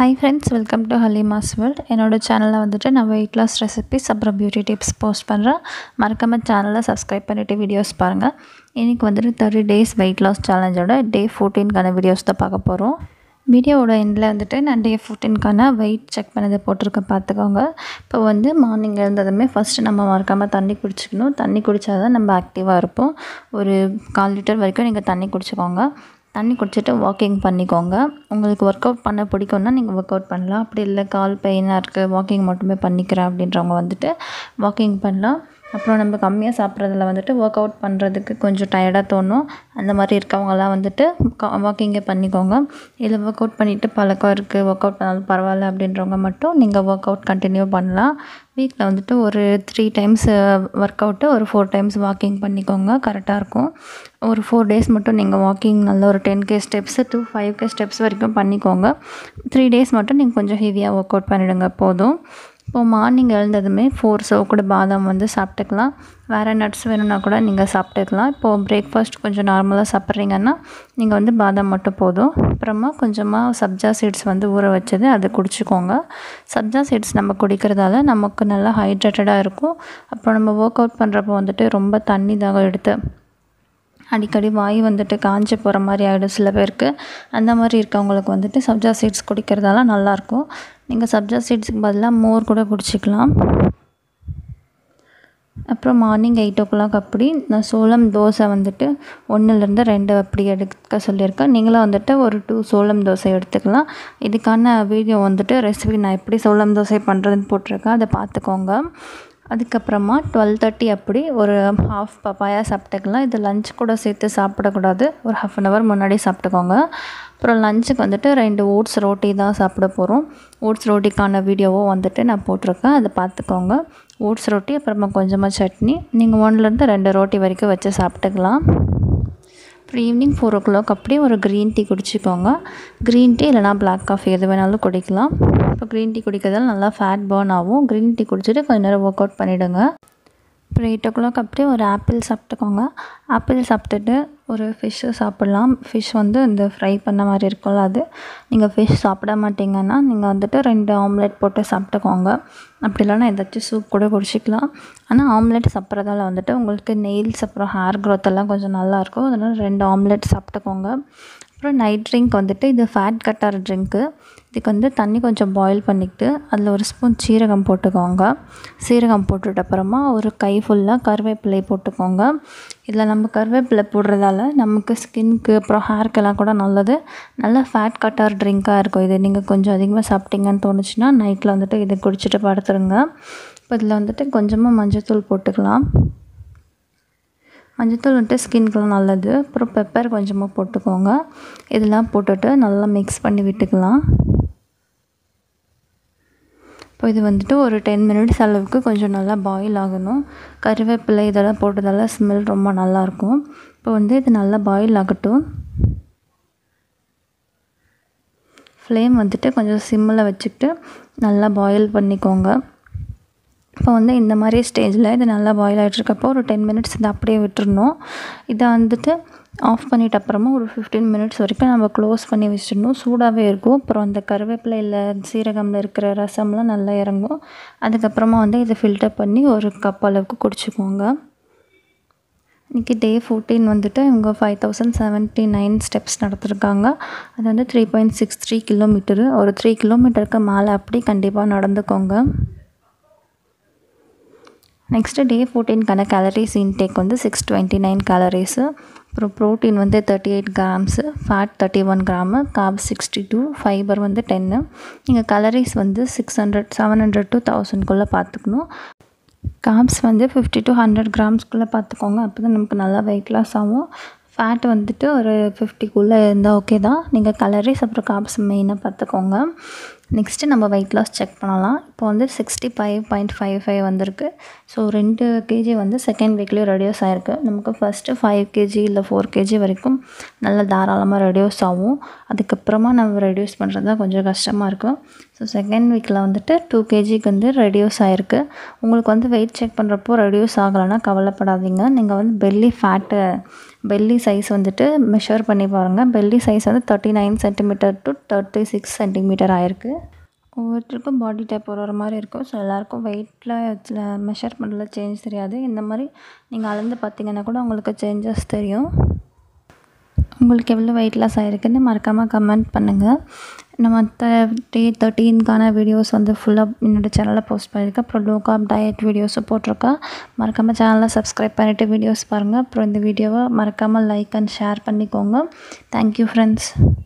hi friends welcome to ஹலி மாஸ் world என்னோடய சேனலில் வந்துட்டு நான் வெயிட் லாஸ் ரெசிபிஸ் அப்புறம் பியூட்டி டிப்ஸ் போஸ்ட் பண்ணுறேன் மறக்காமல் சேனலை சப்ஸ்கிரைப் பண்ணிவிட்டு வீடியோஸ் பாருங்கள் இன்றைக்கி வந்துட்டு தேர்ட்டி டேஸ் வெயிட் லாஸ் சேலஞ்சோட டே ஃபோர்டீன்கான வீடியோஸ் தான் பார்க்க போகிறோம் வீடியோவோட எண்டில் வந்துட்டு நான் டே ஃபோர்டீன்கான வெயிட் செக் பண்ணதை போட்டிருக்கேன் பார்த்துக்கோங்க இப்போ வந்து மார்னிங் இருந்ததுமே ஃபஸ்ட்டு நம்ம மறக்காமல் தண்ணி குடிச்சிக்கணும் தண்ணி குடித்தா தான் நம்ம ஆக்டிவாக இருப்போம் ஒரு கால் லிட்டர் வரைக்கும் நீங்கள் தண்ணி குடிச்சிக்கோங்க தண்ணி குடிச்சிட்டு வாக்கிங் பண்ணிக்கோங்க உங்களுக்கு ஒர்க் அவுட் பண்ண பிடிக்கும்னா நீங்கள் ஒர்க் அவுட் பண்ணலாம் அப்படி இல்லை கால் பெயினாக இருக்குது வாக்கிங் மட்டுமே பண்ணிக்கிறேன் அப்படின்றவங்க வந்துட்டு வாக்கிங் பண்ணலாம் அப்புறம் நம்ம கம்மியாக சாப்பிட்றதுல வந்துட்டு ஒர்க் அவுட் பண்ணுறதுக்கு கொஞ்சம் டயர்டாக தோணும் அந்த மாதிரி இருக்கவங்கலாம் வந்துட்டு வாக்கிங்கே பண்ணிக்கோங்க இல்லை ஒர்க் அவுட் பண்ணிவிட்டு பழக்கம் இருக்குது ஒர்க் அவுட் பண்ணாலும் பரவாயில்ல அப்படின்றவங்க மட்டும் நீங்கள் ஒர்க் அவுட் கண்டினியூ பண்ணலாம் வீக்கில் வந்துட்டு ஒரு த்ரீ டைம்ஸ் ஒர்க் அவுட்டு ஒரு ஃபோர் டைம்ஸ் வாக்கிங் பண்ணிக்கோங்க கரெக்டாக இருக்கும் ஒரு ஃபோர் டேஸ் மட்டும் நீங்கள் வாக்கிங் நல்ல ஒரு ten K steps two five K steps வரைக்கும் பண்ணிக்கோங்க த்ரீ டேஸ் மட்டும் நீங்கள் கொஞ்சம் ஹெவியாக ஒர்க் அவுட் பண்ணிவிடுங்க போதும் இப்போது மார்னிங் எழுந்ததுமே ஃபோர் சோ கூட பாதாம் வந்து சாப்பிட்டுக்கலாம் வேறு நட்ஸ் வேணும்னா கூட நீங்கள் சாப்பிட்டுக்கலாம் இப்போது பிரேக்ஃபாஸ்ட் கொஞ்சம் நார்மலாக சாப்பிட்றீங்கன்னா நீங்கள் வந்து பாதாம் மட்டும் போதும் அப்புறமா கொஞ்சமாக சப்ஜா சீட்ஸ் வந்து ஊற வச்சது அதை குடிச்சிக்கோங்க சப்ஜா சீட்ஸ் நம்ம குடிக்கிறதால நமக்கு நல்லா ஹைட்ரேட்டடாக இருக்கும் அப்புறம் நம்ம ஒர்க் அவுட் பண்ணுறப்போ வந்துட்டு ரொம்ப தண்ணி தாகம் எடுத்து அடிக்கடி வாய் வந்துட்டு காஞ்சி போகிற மாதிரி ஆகிடும் சில பேருக்கு அந்த மாதிரி இருக்கவங்களுக்கு வந்துட்டு சப்ஜா சீட்ஸ் குடிக்கிறதால நல்லாயிருக்கும் நீங்கள் சப்ஜா சீட்ஸுக்கு பதிலாக மோர் கூட குடிச்சிக்கலாம் அப்புறம் மார்னிங் எயிட் ஓ கிளாக் அப்படி நான் சோளம் தோசை வந்துட்டு ஒன்றுலேருந்து ரெண்டு அப்படி எடுக்க சொல்லியிருக்கேன் நீங்களும் வந்துட்டு ஒரு டூ சோளம் தோசை எடுத்துக்கலாம் இதுக்கான வீடியோ வந்துட்டு ரெசிபி நான் எப்படி சோளம் தோசை பண்ணுறதுன்னு போட்டிருக்கேன் அதை பார்த்துக்கோங்க அதுக்கப்புறமா டுவெல் தேர்ட்டி அப்படி ஒரு ஹாஃப் பப்பாயா சாப்பிட்டுக்கலாம் இது லஞ்ச் கூட சேர்த்து சாப்பிடக்கூடாது ஒரு ஹாஃப் அன் ஹவர் முன்னாடி சாப்பிட்டுக்கோங்க அப்புறம் லஞ்சுக்கு வந்துட்டு ரெண்டு ஓட்ஸ் ரோட்டி தான் சாப்பிட போகிறோம் ஓட்ஸ் ரோட்டிக்கான வீடியோவும் வந்துட்டு நான் போட்டிருக்கேன் அதை பார்த்துக்கோங்க ஓட்ஸ் ரோட்டி அப்புறமா கொஞ்சமாக சட்னி நீங்கள் ஒன்றுலேருந்து ரெண்டு ரோட்டி வரைக்கும் வச்சு சாப்பிட்டுக்கலாம் அப்புறம் ஈவினிங் ஃபோர் ஓ கிளாக் அப்படியே ஒரு க்ரீன் டீ குடிச்சிக்கோங்க க்ரீன் டீ இல்லைனா பிளாக் காஃபி எது வேணாலும் குடிக்கலாம் இப்போ க்ரீன் டீ குடிக்கிறதால நல்லா ஃபேட் பர்ன் ஆகும் க்ரீன் டீ குடிச்சிட்டு கொஞ்சம் நேரம் ஒர்க் அவுட் பண்ணிவிடுங்க அப்புறம் எயிட் ஓ கிளாக் அப்படியே ஒரு ஆப்பிள் சாப்பிட்டுக்கோங்க ஆப்பிள் சாப்பிட்டுட்டு ஒரு ஃபிஷ்ஷு சாப்பிட்லாம் ஃபிஷ் வந்து இந்த ஃப்ரை பண்ண மாதிரி இருக்கும்ல அது நீங்கள் ஃபிஷ் சாப்பிட மாட்டிங்கன்னா நீங்கள் வந்துட்டு ரெண்டு ஆம்லெட் போட்டு சாப்பிட்டுக்கோங்க அப்படி இல்லைனா ஏதாச்சும் சூப் கூட குடிச்சிக்கலாம் ஆனால் ஆம்லெட் சாப்பிட்றதால வந்துட்டு உங்களுக்கு நெயில்ஸ் அப்புறம் ஹேர் க்ரோத் எல்லாம் கொஞ்சம் நல்லாயிருக்கும் அதனால் ரெண்டு ஆம்லெட் சாப்பிட்டுக்கோங்க அப்புறம் நைட் ட்ரிங்க் வந்துட்டு இது ஃபேட் கட்டார் ட்ரிங்க்கு இதுக்கு வந்து தண்ணி கொஞ்சம் பாயில் பண்ணிக்கிட்டு அதில் ஒரு ஸ்பூன் சீரகம் போட்டுக்கோங்க சீரகம் போட்டுட்ட அப்புறமா ஒரு கை ஃபுல்லாக கருவேப்பிலை போட்டுக்கோங்க இதில் நம்ம கருவேப்பிலை போடுறதால நமக்கு ஸ்கின்க்கு அப்புறம் ஹேர்க்கெல்லாம் கூட நல்லது நல்ல ஃபேட் கட்டார் ட்ரிங்க்காக இருக்கும் இது நீங்கள் கொஞ்சம் அதிகமாக சாப்பிட்டீங்கன்னு தோணுச்சுன்னா நைட்டில் வந்துட்டு இதை குடிச்சிட்டு படுத்துருங்க இப்போ இதில் வந்துட்டு கொஞ்சமாக மஞ்சள் தூள் போட்டுக்கலாம் மஞ்சத்தூள் வந்துட்டு ஸ்கின்க்கெலாம் நல்லது அப்புறம் பெப்பர் கொஞ்சமாக போட்டுக்கோங்க இதெல்லாம் போட்டுட்டு நல்லா மிக்ஸ் பண்ணி விட்டுக்கலாம் இப்போ இது வந்துட்டு ஒரு டென் மினிட்ஸ் அளவுக்கு கொஞ்சம் நல்லா பாயில் ஆகணும் கருவேப்பிலை இதெல்லாம் போட்டதால ஸ்மெல் ரொம்ப நல்லாயிருக்கும் இப்போ வந்து இது நல்லா பாயில் ஆகட்டும் ஃப்ளேம் வந்துட்டு கொஞ்சம் சிம்மில் வச்சுக்கிட்டு நல்லா பாயில் பண்ணிக்கோங்க இப்போ வந்து இந்த மாதிரி ஸ்டேஜில் இது நல்லா பாயில் ஆகிட்டுருக்கப்போ ஒரு டென் மினிட்ஸ் இதை அப்படியே விட்டுருணும் இதை வந்துட்டு ஆஃப் பண்ணிட்ட அப்புறமா ஒரு ஃபிஃப்டீன் மினிட்ஸ் வரைக்கும் நம்ம க்ளோஸ் பண்ணி வச்சிடணும் சூடாகவே இருக்கும் அப்புறம் அந்த கருவேப்பிலை இல்லை சீரகமில் இருக்கிற ரசம்லாம் நல்லா இறங்கும் அதுக்கப்புறமா வந்து இதை ஃபில்டர் பண்ணி ஒரு கப் அளவுக்கு குடிச்சிக்கோங்க இன்றைக்கி டே ஃபோர்டீன் வந்துட்டு இவங்க five thousand seventy nine steps நடத்திருக்காங்க அது வந்து three point six three kilometre ஒரு த்ரீ கிலோமீட்டருக்கு மேலே அப்படி கண்டிப்பாக நடந்துக்கோங்க நெக்ஸ்ட்டு டே ஃபோர்டீன்கான கேலரிஸ் இன்டேக் வந்து சிக்ஸ் டுவெண்ட்டி நைன் கேலரிஸு அப்புறம் ப்ரோட்டீன் வந்து thirty eight grams fat thirty one gram carb sixty two fibre வந்து டென்னு நீங்கள் கலரிஸ் வந்து six hundred seven hundred two தௌசண்ட்குள்ளே பார்த்துக்கணும் காப்ஸ் வந்து ஃபிஃப்டி டு ஹண்ட்ரட் கிராம்ஸ்குள்ளே பார்த்துக்கோங்க அப்போ தான் நமக்கு நல்லா வெயிட் லாஸ் ஆகும் ஃபேட் வந்துட்டு ஒரு ஃபிஃப்டிக்குள்ளே இருந்தால் ஓகே தான் நீங்கள் கலரிஸ் அப்புறம் காப்ஸ் மெயினாக பார்த்துக்கோங்க நெக்ஸ்ட்டு நம்ம வெயிட் லாஸ் செக் பண்ணலாம் இப்போ வந்து sixty five point five five வந்திருக்கு ஸோ ரெண்டு கேஜி வந்து செகண்ட் வீக்லேயும் ரெடியூஸ் ஆகிருக்கு நமக்கு ஃபஸ்ட்டு ஃபைவ் கேஜி இல்லை ஃபோர் கேஜி வரைக்கும் நல்லா தாராளமாக ரெடியூஸ் ஆகும் அதுக்கப்புறமா நம்ம ரெடியூஸ் பண்ணுறது தான் கொஞ்சம் கஷ்டமாக இருக்கும் ஸோ செகண்ட் வீக்கில் வந்துட்டு டூ கேஜிக்கு வந்து ரெடியூஸ் ஆகிருக்கு உங்களுக்கு வந்து வெயிட் செக் பண்ணுறப்போ ரெடியூஸ் ஆகலைன்னா கவலைப்படாதீங்க நீங்கள் வந்து பெல்லி ஃபேட்டு பெல்லி சைஸ் வந்துட்டு மெஷர் பண்ணி பாருங்கள் பெல்லி சைஸ் வந்து thirty nine centimetre to thirty six centimetre ஆயிருக்கு ஒவ்வொருத்தருக்கும் பாடி டைப் ஒரு ஒரு மாதிரி இருக்கும் ஸோ எல்லாேருக்கும் வெயிட்டில் சில பண்ணல சேஞ்ச் தெரியாது இந்த மாதிரி நீங்கள் அளந்து பார்த்தீங்கன்னா கூட உங்களுக்கு சேஞ்சஸ் தெரியும் உங்களுக்கு எவ்வளோ வெயிட் லாஸ் ஆகிருக்குன்னு மறக்காமல் கமெண்ட் பண்ணுங்கள் நம்ம மற்ற டே தேர்ட்டீன்கான வீடியோஸ் வந்து ஃபுல்லாக என்னோடய சேனலில் போஸ்ட் பண்ணியிருக்கேன் அப்புறம் லோ காப் டயட் வீடியோஸும் போட்டிருக்கா மறக்காமல் சேனலில் சப்ஸ்கிரைப் பண்ணிவிட்டு வீடியோஸ் பாருங்கள் அப்புறம் இந்த வீடியோவை மறக்காமல் லைக் அண்ட் ஷேர் பண்ணிக்கோங்க தேங்க்யூ ஃப்ரெண்ட்ஸ்